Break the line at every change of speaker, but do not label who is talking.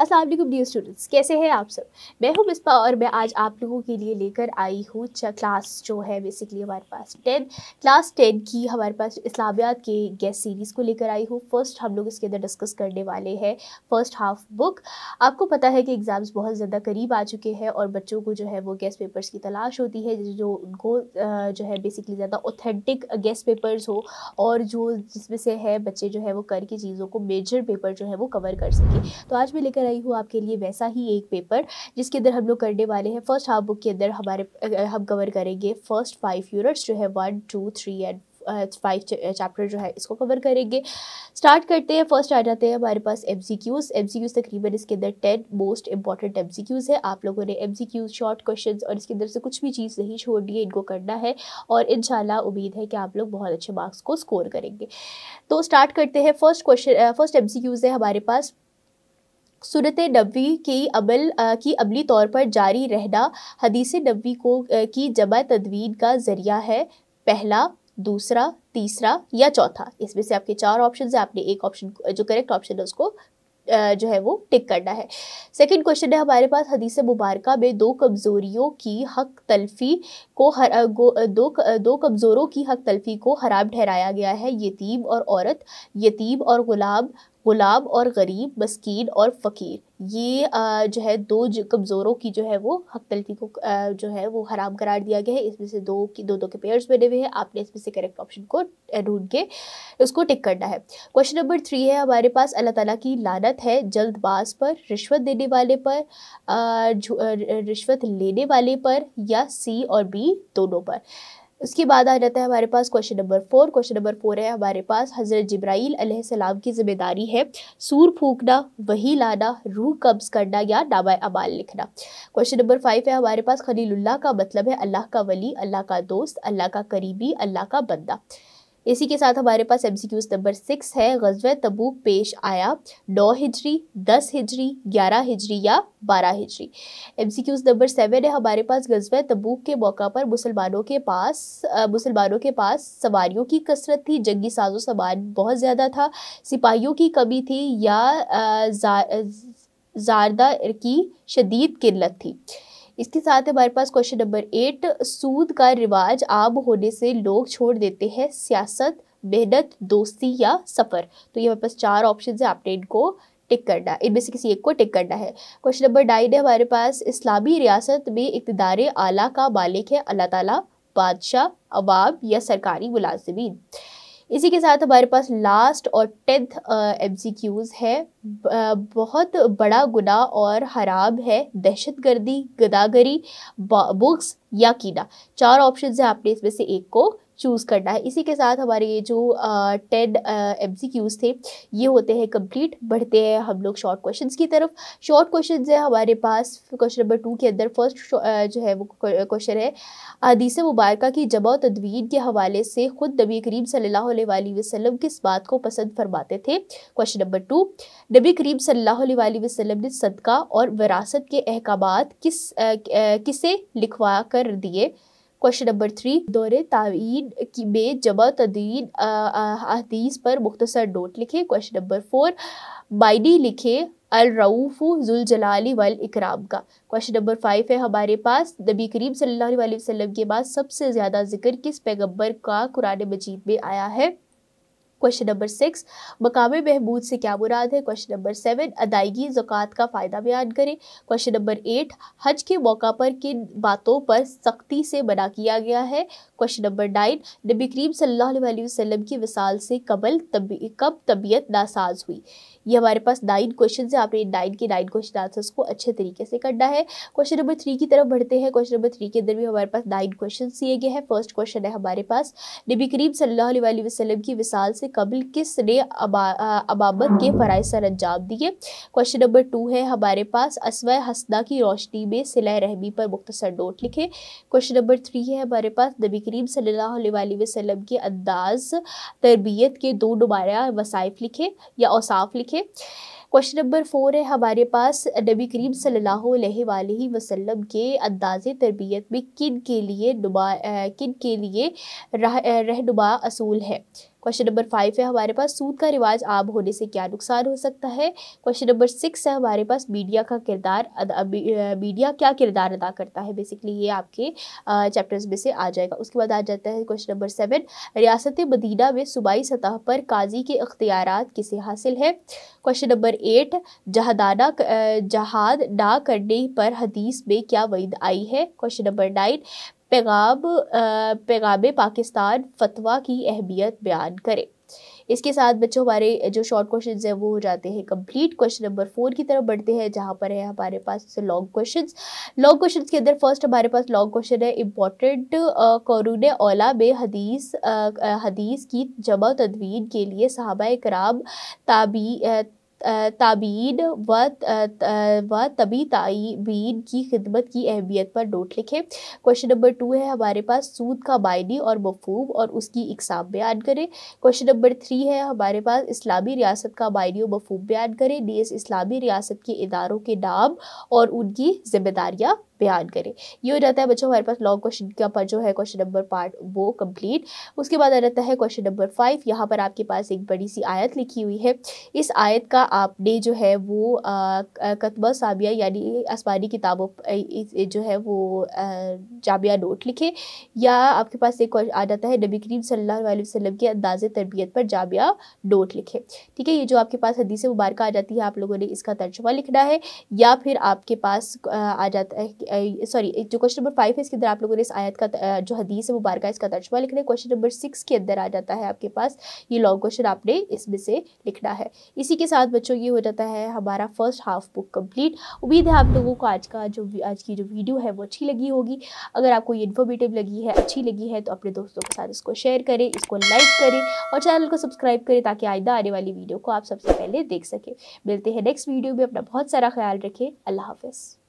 Aslam D students कैसे हैं आप सब मैं हूं मिसपा और मैं आज आप लोगों के लिए लेकर आई हूँ क्लास जो है बेसिकली हमारे पास टेन क्लास टेन की हमारे पास इस्लामियात के गेस्ट सीरीज़ को लेकर आई हूँ फर्स्ट हम लोग इसके अंदर डिस्कस करने वाले हैं फर्स्ट हाफ बुक आपको पता है कि एग्ज़ाम्स बहुत ज़्यादा करीब आ चुके हैं और बच्चों को जो है वो गेस्ट पेपर्स की तलाश होती है जो उनको जो है बेसिकली ज़्यादा ऑथेंटिक गेस्ट पेपर्स हो और जो जिसमें से है बच्चे जो है वो करके चीज़ों को मेजर पेपर जो है वो कवर कर सकें तो आज मैं लेकर आई हूँ आपके लिए वैसा ही एक पेपर जिसके अंदर हम लोग करने वाले हैं फर्स्ट हाफ बुक के अंदर हमारे हम कवर करेंगे फर्स्ट फाइव यूनिट्स जो है one two three and five chapter जो है इसको कवर करेंगे स्टार्ट करते हैं फर्स्ट आ जाते हैं हमारे पास M C Qs M C Qs तकरीबन इसके अंदर ten most important M C Qs है आप लोगों ने M C Qs short question और इसके अंदर से कुछ भी चीज़ नहीं दी है इनको करना है और इन उम्मीद है कि आप लोग बहुत अच्छे मार्क्स को स्कोर करेंगे तो स्टार्ट करते हैं first question first M C Qs है हमारे पास सूरत नबी की अमल की अमली तौर पर जारी रहना हदीस नबी को की जमा तदवीन का ज़रिया है पहला दूसरा तीसरा या चौथा इसमें से आपके चार ऑप्शन है आपने एक ऑप्शन जो करेक्ट ऑप्शन है उसको जो है वो टिक करना है सेकंड क्वेश्चन है हमारे पास हदीस मुबारक में दो कमज़ोरियों की हक तलफी को हर गो, दो दो कमज़ोरों की हक तलफी को हराम ठहराया गया है यतीम और औरत यतीम और गुलाम गुलाब और गरीब मस्कीन और फ़कीर ये जो है दो कमज़ोरों की जो है वो हक तलफी को जो है वो हराम करार दिया गया है इसमें से दो की दो दो के पेयर्स बने हुए हैं आपने इसमें से करेक्ट ऑप्शन को ढूंढ के उसको टिक करना है क्वेश्चन नंबर थ्री है हमारे पास अल्लाह ताला की लानत है जल्दबाज पर रिश्वत देने वाले पर रिश्वत लेने वाले पर या सी और बी दोनों पर उसके बाद आ जाता है हमारे पास question number four question number four है हमारे पास हज़रत जब्राइल सलाम की जिम्मेदारी है सूर फूकना वही लाना रूह कब्ज़ करना या नामा अमाल लिखना क्वेश्चन नंबर फाइव है हमारे पास खलीलुल्लाह का मतलब है अल्लाह का वली अल्लाह का दोस्त अल्लाह का करीबी अल्लाह का बंदा इसी के साथ हमारे पास एमसीक्यूज नंबर सिक्स है गजव तबू पेश आया नौ हिजरी दस हिजरी ग्यारह हिजरी या बारह हिजरी एमसीक्यूज नंबर सेवन है हमारे पास गजव तबूक के मौका पर मुसलमानों के पास मुसलमानों के पास सवारियों की कसरत थी जंगी साजो सामान बहुत ज़्यादा था सिपाहियों की कमी थी या जारदा की शदीद किल्लत थी इसके साथ हमारे पास क्वेश्चन नंबर एट सूद का रिवाज आम होने से लोग छोड़ देते हैं सियासत मेहनत दोस्ती या सफ़र तो ये हमारे पास चार ऑप्शन है आपने इनको टिक करना है इनमें से किसी एक को टिक करना है क्वेश्चन नंबर नाइन है हमारे पास इस्लामी रियासत में इकतदार आला का मालिक है अल्लाह ताला बादशाह अवाम या सरकारी मुलाजमीन इसी के साथ हमारे पास लास्ट और टेंथ एम है बहुत बड़ा गुना और हराब है दहशत गर्दी गदागरी बुक्स या कीना चार ऑप्शन है आपने इसमें से एक को चूज़ करना है इसी के साथ हमारे ये जो टेन एम थे ये होते हैं कंप्लीट बढ़ते हैं हम लोग शॉर्ट क्वेश्चंस की तरफ शॉर्ट क्वेश्चंस है हमारे पास क्वेश्चन नंबर टू के अंदर फर्स्ट जो है वो क्वेश्चन है हदीस मुबारक की जमा तदवीन के हवाले से खुद नबी करीम सल्लल्लाहु अलैहि किस बात को पसंद फरमाते थे क्वेश्चन नंबर टू नबी करीम सल्ला वसलम ने सदका और विरासत के अहकाम किस किसे लिखवा कर दिए क्वेश्चन नंबर थ्री दौरे तावीन की में जमा तदीन अदीस पर मुख्तसर नोट लिखे क्वेश्चन नंबर फोर मायने लिखे अलरऊफ़ जुलजलाली वल इकराम का क्वेश्चन नंबर फाइव है हमारे पास नबी करीम सल्लल्लाहु अलैहि वसल्लम के बाद सबसे ज़्यादा जिक्र किस पैगंबर का कुरान मजीद में आया है क्वेश्चन नंबर सिक्स मकाम महमूद से क्या मुराद है क्वेश्चन नंबर सेवन अदायगी जक़ात का फ़ायदा बयान करें क्वेश्चन नंबर एट हज के मौका पर किन बातों पर सख्ती से मना किया गया है क्वेश्चन नंबर नाइन नबी करीम सल्लाम की विसाल से कबल तबी, कब तबीयत नासाज हुई ये हमारे पास नाइन क्वेश्चन है आपने नाइन के नाइन क्वेश्चन आंसर्स को अच्छे तरीके से करना है क्वेश्चन नंबर थ्री की तरफ बढ़ते हैं क्वेश्चन नंबर थ्री के अंदर भी हमारे पास नाइन क्वेश्चन दिए गए हैं फर्स्ट क्वेश्चन है हमारे पास नबी करीम सल्ला वसलम की विसाल से कबल किसने अबाबत के फ़राय सर अंजाम दिए क्वेश्चन नंबर टू है हमारे पास असव हसना की रोशनी में सिला रहमी पर मुख्तर नोट लिखे क्वेश्चन नंबर थ्री है हमारे पास नबी करीम सल्लल्लाहु वसलम के अंदाज तरबियत के दो दोबारा वसाइफ लिखे या औसाफ लिखे क्वेश्चन नंबर फोर है हमारे पास नबी करीम सल्ला वसलम के अंदाज तरबियत में किन के लिए नुमा किन के लिए रहनुमा असूल है क्वेश्चन नंबर फाइव है हमारे पास सूद का रिवाज आम होने से क्या नुकसान हो सकता है क्वेश्चन नंबर सिक्स है हमारे पास मीडिया का किरदार मीडिया क्या किरदार अदा करता है बेसिकली ये आपके चैप्टर्स में से आ जाएगा उसके बाद आ जाता है क्वेश्चन नंबर सेवन रियासत मदीना में सूबाई सतह पर काजी के अख्तियार किसे हासिल है क्वेश्चन नंबर एट जहादाना जहाद ना करने पर हदीस में क्या वईद आई है क्वेश्चन नंबर नाइन पैगाब पैगाब पाकिस्तान फतवा की अहमियत बयान करें इसके साथ बच्चों हमारे जो शॉर्ट क्वेश्चंस हैं वो हो जाते हैं कंप्लीट क्वेश्चन नंबर फोर की तरफ बढ़ते हैं जहाँ पर है हमारे पास लॉन्ग क्वेश्चंस लॉन्ग क्वेश्चंस के अंदर फर्स्ट हमारे पास लॉन्ग क्वेश्चन है इम्पॉर्टेंट कौरून ओला में हदीस आ, हदीस की जमा तदवीन के लिए साहबा कराम ताबी ताबीन व व तबी ताबीन की खिदमत की अहमियत पर नोट लिखें क्वेश्चन नंबर टू है हमारे पास सूद का मायने और मफहूम और उसकी इकसाम बयान करें क्वेश्चन नंबर थ्री है हमारे पास इस्लामी रियासत का मायने और मफहूम बयान करें डी इस्लामी रियासत के इदारों के नाम और उनकी जिम्मेदारियाँ बयान करें ये हो जाता है बच्चों हमारे पास लॉन्ग क्वेश्चन का पर जो है क्वेश्चन नंबर पार्ट वो कंप्लीट उसके बाद आ जाता है क्वेश्चन नंबर फाइव यहाँ पर आपके पास एक बड़ी सी आयत लिखी हुई है इस आयत का आपने जो है वो कतबा साबिया यानी आसमानी किताबों जो है वो जामिया नोट लिखे या आपके पास एक आ जाता है नबी करीम सल्लल्लाहु वसलम के अंदाज़ तरबियत पर जामिया नोट लिखे ठीक है ये जो आपके पास हदीस मुबारक आ जाती है आप लोगों ने इसका तर्जुमा लिखना है या फिर आपके पास आ जाता है सॉरी जो क्वेश्चन नंबर फाइव है इसके अंदर आप लोगों ने इस आयत का जो हदीस है का इसका तर्जमा लिखना है क्वेश्चन नंबर सिक्स के अंदर आ जाता है आपके पास ये लॉन्ग क्वेश्चन आपने इसमें से लिखना है इसी के साथ बच्चों ये हो जाता है हमारा फर्स्ट हाफ बुक कम्प्लीट उम्मीद है आप लोगों को आज का जो आज की जो वीडियो है वो अच्छी लगी होगी अगर आपको ये इन्फॉर्मेटिव लगी है अच्छी लगी है तो अपने दोस्तों के साथ इसको शेयर करें इसको लाइक करें और चैनल को सब्सक्राइब करें ताकि आइंदा आने वाली वीडियो को आप सबसे पहले देख सकें मिलते हैं नेक्स्ट वीडियो में अपना बहुत सारा ख्याल रखें अल्लाह हाफिज़